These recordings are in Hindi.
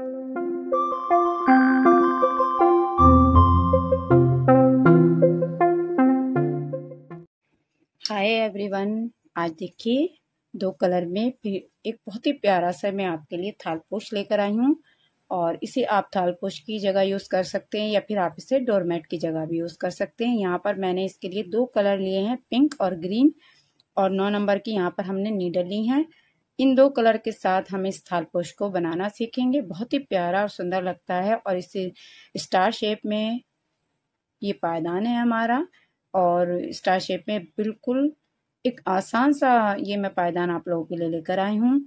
हाय एवरीवन आज देखिए दो कलर में फिर एक बहुत ही प्यारा सा मैं आपके लिए थालपोश लेकर आई हूँ और इसे आप थालपोश की जगह यूज़ कर सकते हैं या फिर आप इसे डोरमेट की जगह भी यूज़ कर सकते हैं यहाँ पर मैंने इसके लिए दो कलर लिए हैं पिंक और ग्रीन और नौ नंबर की यहाँ पर हमने नीडल ली हैं इन दो कलर के साथ हम इस थाल पोष को बनाना सीखेंगे बहुत ही प्यारा और सुंदर लगता है और इसे स्टार शेप में ये पायदान है हमारा और स्टार शेप में बिल्कुल एक आसान सा ये मैं पायदान आप लोगों के लिए लेकर आई हूँ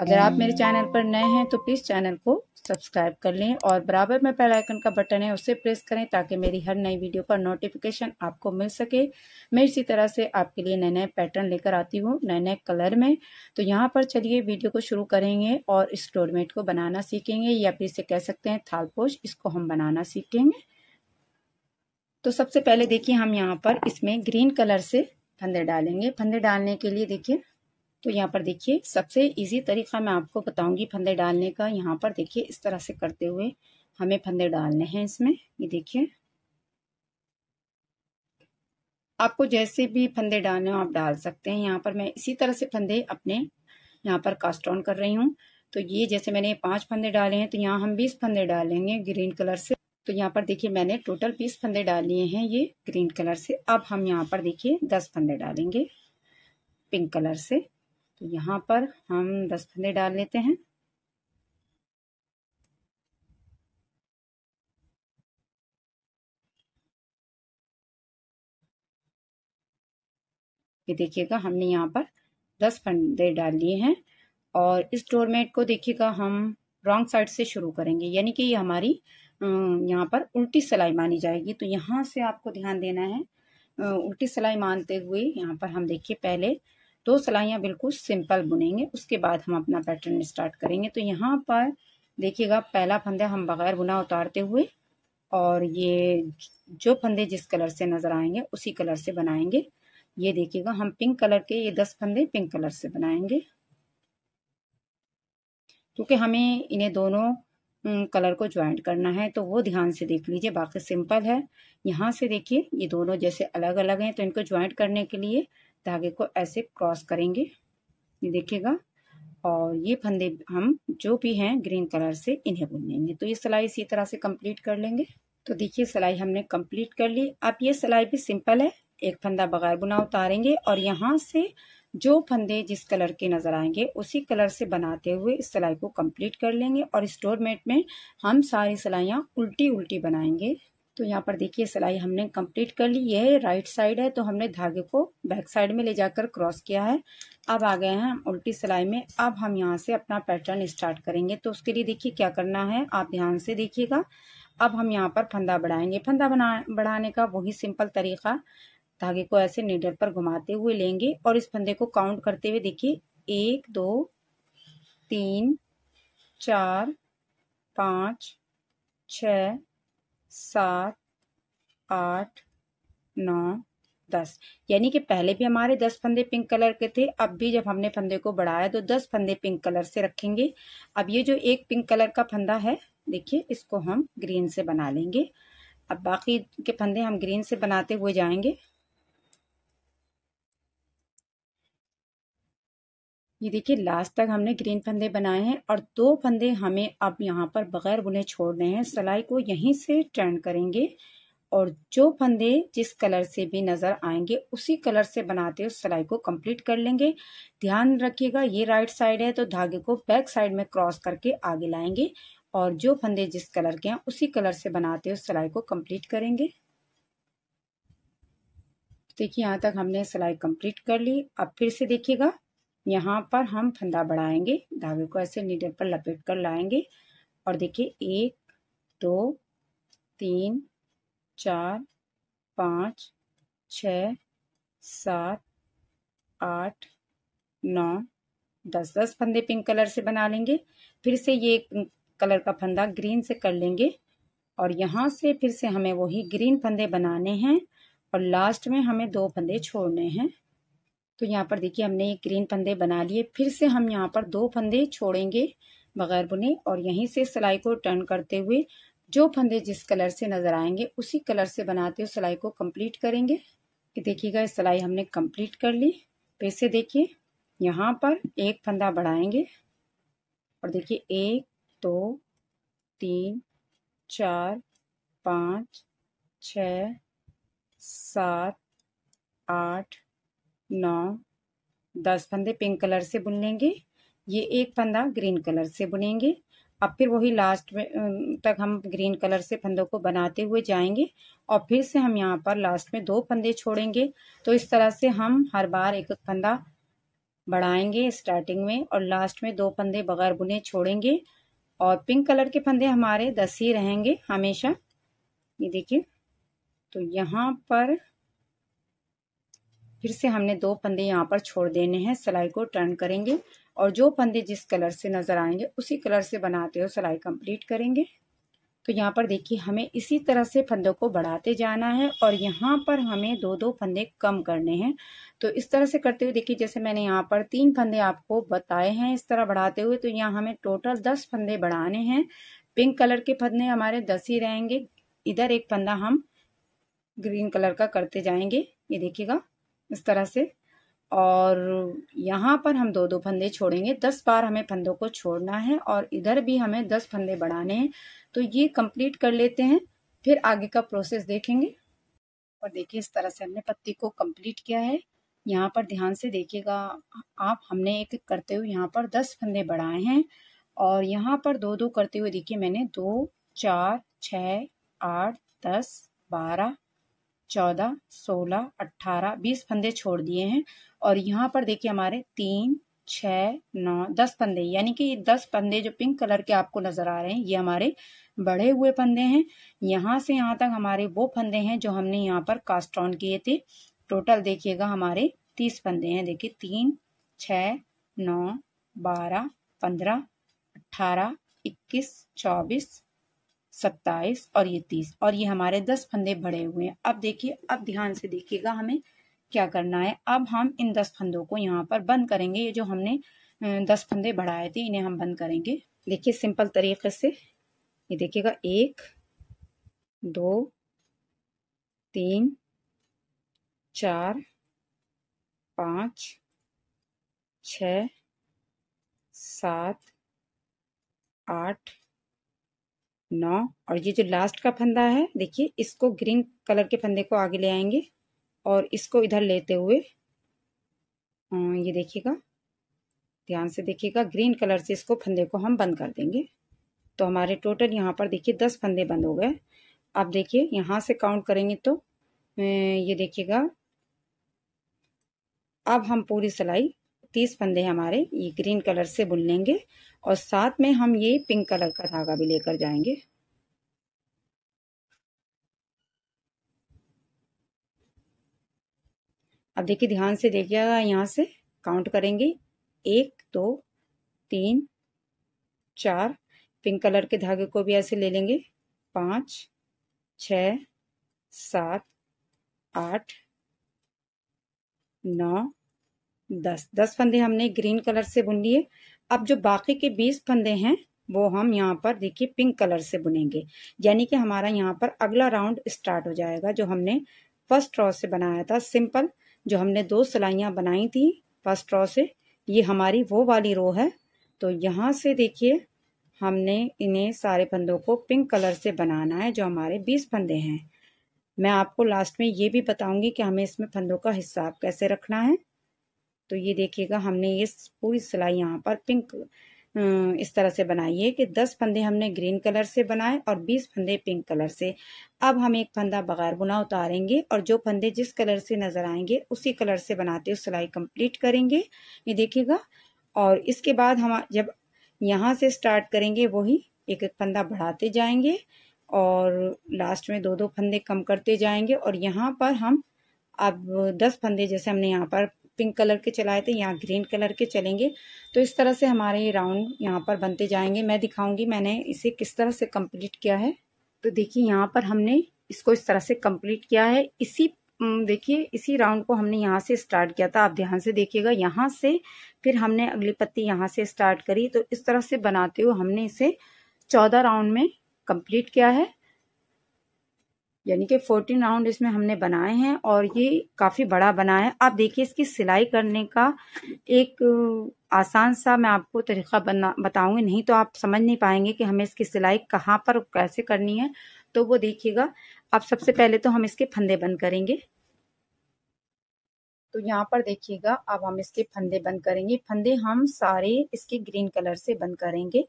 अगर आप मेरे hmm. चैनल पर नए हैं तो प्लीज़ चैनल को सब्सक्राइब कर लें और बराबर में पहला आइकन का बटन है उसे प्रेस करें ताकि मेरी हर नई वीडियो का नोटिफिकेशन आपको मिल सके मैं इसी तरह से आपके लिए नए नए पैटर्न लेकर आती हूँ नए नए कलर में तो यहाँ पर चलिए वीडियो को शुरू करेंगे और इस डोरमेट को बनाना सीखेंगे या फिर इसे कह सकते हैं थालपोश इसको हम बनाना सीखेंगे तो सबसे पहले देखिए हम यहाँ पर इसमें ग्रीन कलर से फंदे डालेंगे फंदे डालने के लिए देखिए तो यहाँ पर देखिए सबसे इजी तरीका मैं आपको बताऊंगी फंदे डालने का यहाँ पर देखिए इस तरह से करते हुए हमें फंदे डालने हैं इसमें ये देखिए आपको जैसे भी फंदे डालने हो आप डाल सकते हैं यहाँ पर मैं इसी तरह से फंदे अपने यहाँ पर कास्ट ऑन कर रही हूँ तो ये जैसे मैंने पांच फंदे डाले हैं तो यहाँ हम बीस फंदे डालेंगे ग्रीन कलर से तो यहाँ पर देखिए मैंने टोटल बीस फंदे डालिए हैं ये ग्रीन कलर से अब हम यहाँ पर देखिए दस फंदे डालेंगे पिंक कलर से तो यहाँ पर हम दस फंदे डाल लेते हैं ये देखिएगा हमने यहाँ पर दस फंदे डाल लिए हैं और इस डोरमेट को देखिएगा हम रॉन्ग साइड से शुरू करेंगे यानी कि ये हमारी यहाँ पर उल्टी सिलाई मानी जाएगी तो यहाँ से आपको ध्यान देना है उल्टी सिलाई मानते हुए यहाँ पर हम देखिए पहले दो सलाइयाँ बिल्कुल सिंपल बुनेंगे उसके बाद हम अपना पैटर्न स्टार्ट करेंगे तो यहाँ पर देखिएगा पहला फंदा हम बग़ैर बुना उतारते हुए और ये जो फंदे जिस कलर से नज़र आएंगे उसी कलर से बनाएंगे ये देखिएगा हम पिंक कलर के ये दस फंदे पिंक कलर से बनाएंगे क्योंकि हमें इन्हें दोनों कलर को ज्वाइंट करना है तो वो ध्यान से देख लीजिए बाकी सिंपल है यहाँ से देखिए ये दोनों जैसे अलग अलग हैं तो इनको ज्वाइंट करने के लिए धागे को ऐसे क्रॉस करेंगे ये देखिएगा और ये फंदे हम जो भी हैं ग्रीन कलर से इन्हें बुन लेंगे तो ये सिलाई इसी तरह से कंप्लीट कर लेंगे तो देखिए सिलाई हमने कंप्लीट कर ली अब ये सिलाई भी सिंपल है एक फंदा बगैर बुना उतारेंगे और यहाँ से जो फंदे जिस कलर के नज़र आएंगे उसी कलर से बनाते हुए इस सिलाई को कंप्लीट कर लेंगे और स्टोरमेट में हम सारी सिलाइयाँ उल्टी उल्टी बनाएंगे तो यहाँ पर देखिए सिलाई हमने कंप्लीट कर ली यह राइट साइड है तो हमने धागे को बैक साइड में ले जाकर क्रॉस किया है अब आ गए हैं हम उल्टी सिलाई में अब हम यहाँ से अपना पैटर्न स्टार्ट करेंगे तो उसके लिए देखिए क्या करना है आप ध्यान से देखिएगा अब हम यहाँ पर फंदा बढ़ाएंगे फंदा बना बढ़ाने का वही सिंपल तरीका धागे को ऐसे नीडल पर घुमाते हुए लेंगे और इस फंदे को काउंट करते हुए देखिए एक दो तीन चार पाँच छ सात आठ नौ दस यानी कि पहले भी हमारे दस फंदे पिंक कलर के थे अब भी जब हमने फंदे को बढ़ाया तो दस फंदे पिंक कलर से रखेंगे अब ये जो एक पिंक कलर का फंदा है देखिए इसको हम ग्रीन से बना लेंगे अब बाकी के फंदे हम ग्रीन से बनाते हुए जाएंगे ये देखिए लास्ट तक हमने ग्रीन फंदे बनाए हैं और दो फंदे हमें अब यहाँ पर बगैर बुने छोड़ने हैं सिलाई को यहीं से टर्न करेंगे और जो फंदे जिस कलर से भी नज़र आएंगे उसी कलर से बनाते हुए सिलाई को कंप्लीट कर लेंगे ध्यान रखिएगा ये राइट साइड है तो धागे को बैक साइड में क्रॉस करके आगे लाएंगे और जो फंदे जिस कलर के हैं उसी कलर से बनाते हुए सिलाई को कंप्लीट करेंगे देखिए यहाँ तक हमने सिलाई कंप्लीट कर ली अब फिर से देखिएगा यहाँ पर हम फंदा बढ़ाएंगे धागे को ऐसे नीडल पर लपेट कर लाएंगे और देखिए एक दो तीन चार पाँच छ सात आठ नौ दस दस फंदे पिंक कलर से बना लेंगे फिर से ये कलर का फंदा ग्रीन से कर लेंगे और यहाँ से फिर से हमें वही ग्रीन फंदे बनाने हैं और लास्ट में हमें दो फंदे छोड़ने हैं तो यहाँ पर देखिए हमने ये ग्रीन फंदे बना लिए फिर से हम यहाँ पर दो फंदे छोड़ेंगे बगैर बुने और यहीं से सिलाई को टर्न करते हुए जो फंदे जिस कलर से नज़र आएंगे उसी कलर से बनाते हुए सिलाई को कंप्लीट करेंगे कि देखिएगा सिलाई हमने कंप्लीट कर ली फिर तो से देखिए यहाँ पर एक फंदा बढ़ाएंगे और देखिए एक दो तीन चार पाँच छ सात आठ नौ दस फंदे पिंक कलर से बुन लेंगे ये एक फंदा ग्रीन कलर से बुनेंगे अब फिर वही लास्ट में तक हम ग्रीन कलर से फंदों को बनाते हुए जाएंगे और फिर से हम यहाँ पर लास्ट में दो फंदे छोड़ेंगे तो इस तरह से हम हर बार एक एक फंदा बढ़ाएंगे स्टार्टिंग में और लास्ट में दो फंदे बगैर बुने छोड़ेंगे और पिंक कलर के फंदे हमारे दस ही रहेंगे हमेशा ये देखिए तो यहाँ पर फिर से हमने दो फंदे यहाँ पर छोड़ देने हैं सिलाई को टर्न करेंगे और जो फंदे जिस कलर से नज़र आएंगे उसी कलर से बनाते हुए सिलाई कंप्लीट करेंगे तो यहाँ पर देखिए हमें इसी तरह से फंदों को बढ़ाते जाना है और यहाँ पर हमें दो दो फंदे कम करने हैं तो इस तरह से करते हुए देखिए जैसे मैंने यहाँ पर तीन फंदे आपको बताए हैं इस तरह बढ़ाते हुए तो यहाँ हमें टोटल दस फंदे बढ़ाने हैं पिंक कलर के फंदे हमारे दस ही रहेंगे इधर एक फंदा हम ग्रीन कलर का करते जाएंगे ये देखिएगा इस तरह से और यहाँ पर हम दो दो फंदे छोड़ेंगे दस बार हमें फंदों को छोड़ना है और इधर भी हमें दस फंदे बढ़ाने हैं तो ये कंप्लीट कर लेते हैं फिर आगे का प्रोसेस देखेंगे और देखिए इस तरह से हमने पत्ती को कंप्लीट किया है यहाँ पर ध्यान से देखिएगा आप हमने एक करते हुए यहाँ पर दस फंदे बढ़ाए हैं और यहाँ पर दो दो करते हुए देखिए मैंने दो चार छ आठ दस बारह चौदह सोलह अट्ठारह बीस फंदे छोड़ दिए हैं और यहाँ पर देखिए हमारे तीन छ नौ दस फंदे यानी कि दस फंदे जो पिंक कलर के आपको नज़र आ रहे हैं ये हमारे बढ़े हुए फंदे हैं यहाँ से यहाँ तक हमारे वो फंदे हैं जो हमने यहाँ पर कास्ट ऑन किए थे टोटल देखिएगा हमारे तीस फंदे हैं देखिए तीन छ नौ बारह पंद्रह अट्ठारह इक्कीस चौबीस सत्ताईस और ये तीस और ये हमारे दस फंदे बढ़े हुए हैं अब देखिए अब ध्यान से देखिएगा हमें क्या करना है अब हम इन दस फंदों को यहाँ पर बंद करेंगे ये जो हमने दस फंदे बढ़ाए थे इन्हें हम बंद करेंगे देखिए सिंपल तरीके से ये देखिएगा एक दो तीन चार पाँच छ सात आठ नौ और ये जो लास्ट का फंदा है देखिए इसको ग्रीन कलर के फंदे को आगे ले आएंगे और इसको इधर लेते हुए ये देखिएगा ध्यान से देखिएगा ग्रीन कलर से इसको फंदे को हम बंद कर देंगे तो हमारे टोटल यहाँ पर देखिए दस फंदे बंद हो गए अब देखिए यहाँ से काउंट करेंगे तो ये देखिएगा अब हम पूरी सिलाई तीस फंदे हमारे ये ग्रीन कलर से बुन लेंगे और साथ में हम ये पिंक कलर का धागा भी लेकर जाएंगे अब देखिए ध्यान से देखिएगा यहाँ से काउंट करेंगे एक दो तीन चार पिंक कलर के धागे को भी ऐसे ले लेंगे पाँच छ सात आठ नौ दस दस फंदे हमने ग्रीन कलर से बुन लिए अब जो बाकी के बीस फंदे हैं वो हम यहाँ पर देखिए पिंक कलर से बुनेंगे यानी कि हमारा यहाँ पर अगला राउंड स्टार्ट हो जाएगा जो हमने फर्स्ट रॉ से बनाया था सिंपल जो हमने दो सिलाइयाँ बनाई थी फर्स्ट रॉ से ये हमारी वो वाली रो है तो यहाँ से देखिए हमने इन्हें सारे फंदों को पिंक कलर से बनाना है जो हमारे बीस फंदे हैं मैं आपको लास्ट में ये भी बताऊंगी कि हमें इसमें फंदों का हिसाब कैसे रखना है तो ये देखिएगा हमने ये पूरी सिलाई यहाँ पर पिंक इस तरह से बनाई है कि दस फंदे हमने ग्रीन कलर से बनाए और बीस फंदे पिंक कलर से अब हम एक फंदा बगैर बुना उतारेंगे और जो फंदे जिस कलर से नजर आएंगे उसी कलर से बनाते हुए सिलाई कंप्लीट करेंगे ये देखिएगा और इसके बाद हम जब यहाँ से स्टार्ट करेंगे वही एक एक फंदा बढ़ाते जाएंगे और लास्ट में दो दो फंदे कम करते जाएंगे और यहाँ पर हम अब दस फंदे जैसे हमने यहाँ पर पिंक कलर के चलाए थे यहाँ ग्रीन कलर के चलेंगे तो इस तरह से हमारे ये राउंड यहाँ पर बनते जाएंगे मैं दिखाऊंगी मैंने इसे किस तरह से कंप्लीट किया है तो देखिए यहाँ पर हमने इसको इस तरह से कंप्लीट किया है इसी देखिए इसी राउंड को हमने यहाँ से स्टार्ट किया था आप ध्यान से देखिएगा यहाँ से फिर हमने अगली पत्ती यहाँ से स्टार्ट करी तो इस तरह से बनाते हुए हमने इसे चौदह राउंड में कम्प्लीट किया है यानी कि फोर्टीन राउंड इसमें हमने बनाए हैं और ये काफ़ी बड़ा बना है आप देखिए इसकी सिलाई करने का एक आसान सा मैं आपको तरीका बना बताऊंगी नहीं तो आप समझ नहीं पाएंगे कि हमें इसकी सिलाई कहाँ पर कैसे करनी है तो वो देखिएगा अब सबसे पहले तो हम इसके फंदे बंद करेंगे तो यहाँ पर देखिएगा अब हम इसके फंदे बंद करेंगे फंदे हम सारे इसके ग्रीन कलर से बंद करेंगे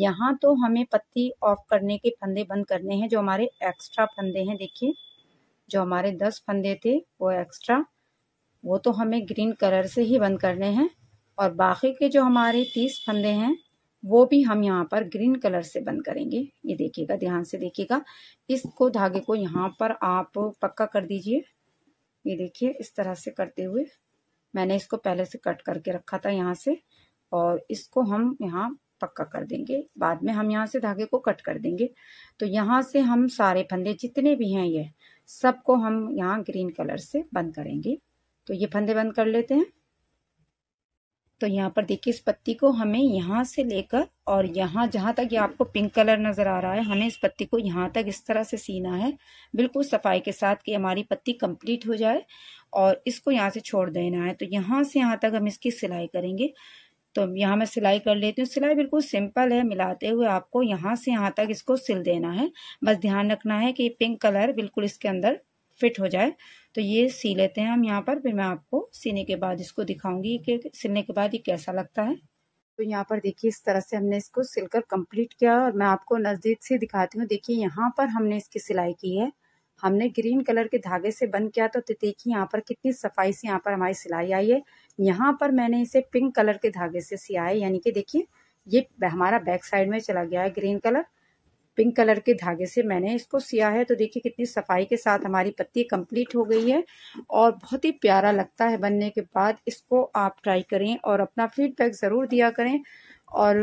यहाँ तो हमें पत्ती ऑफ करने के फंदे बंद करने हैं जो हमारे एक्स्ट्रा फंदे हैं देखिए जो हमारे दस फंदे थे वो एक्स्ट्रा वो तो हमें ग्रीन कलर से ही बंद करने हैं और बाकी के जो हमारे तीस फंदे हैं वो भी हम यहाँ पर ग्रीन कलर से बंद करेंगे ये देखिएगा ध्यान से देखिएगा इसको धागे को यहाँ पर आप पक्का कर दीजिए ये देखिए इस तरह से करते हुए मैंने इसको पहले से कट करके रखा था यहाँ से और इसको हम यहाँ पक्का कर देंगे बाद में हम यहाँ से धागे को कट कर देंगे तो यहाँ से हम सारे फंदे जितने भी हैं ये सबको हम यहाँ ग्रीन कलर से बंद करेंगे तो ये फंदे बंद कर लेते हैं तो यहाँ पर देखिए इस पत्ती को हमें यहाँ से लेकर और यहाँ जहाँ तक ये आपको पिंक कलर नज़र आ रहा है हमें इस पत्ती को यहाँ तक इस तरह से सीना है बिल्कुल सफाई के साथ कि हमारी पत्ती कंप्लीट हो जाए और इसको यहाँ से छोड़ देना है तो यहाँ से यहाँ तक हम इसकी सिलाई करेंगे तो यहाँ मैं सिलाई कर लेती हूँ सिलाई बिल्कुल सिंपल है मिलाते हुए आपको यहाँ से यहाँ तक इसको सिल देना है बस ध्यान रखना है कि पिंक कलर बिल्कुल इसके अंदर फिट हो जाए तो ये सी लेते हैं हम यहाँ पर फिर मैं आपको सीने के बाद इसको दिखाऊंगी कि सिलने के बाद ये कैसा लगता है तो यहाँ पर देखिए इस तरह से हमने इसको सिलकर कंप्लीट किया और मैं आपको नज़दीक से दिखाती हूँ देखिए यहाँ पर हमने इसकी सिलाई की है हमने ग्रीन कलर के धागे से बंद किया तो देखिए यहाँ पर कितनी सफाई से यहाँ पर हमारी सिलाई आई है यहाँ पर मैंने इसे पिंक कलर के धागे से सिया है यानी कि देखिए ये हमारा बैक साइड में चला गया है ग्रीन कलर पिंक कलर के धागे से मैंने इसको सिया है तो देखिए कितनी सफाई के साथ हमारी पत्ती कंप्लीट हो गई है और बहुत ही प्यारा लगता है बनने के बाद इसको आप ट्राई करें और अपना फीडबैक ज़रूर दिया करें और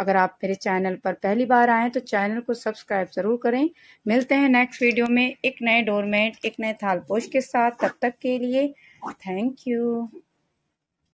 अगर आप मेरे चैनल पर पहली बार आएँ तो चैनल को सब्सक्राइब ज़रूर करें मिलते हैं नेक्स्ट वीडियो में एक नए डोरमेट एक नए थालपोश के साथ तब तक के लिए थैंक यू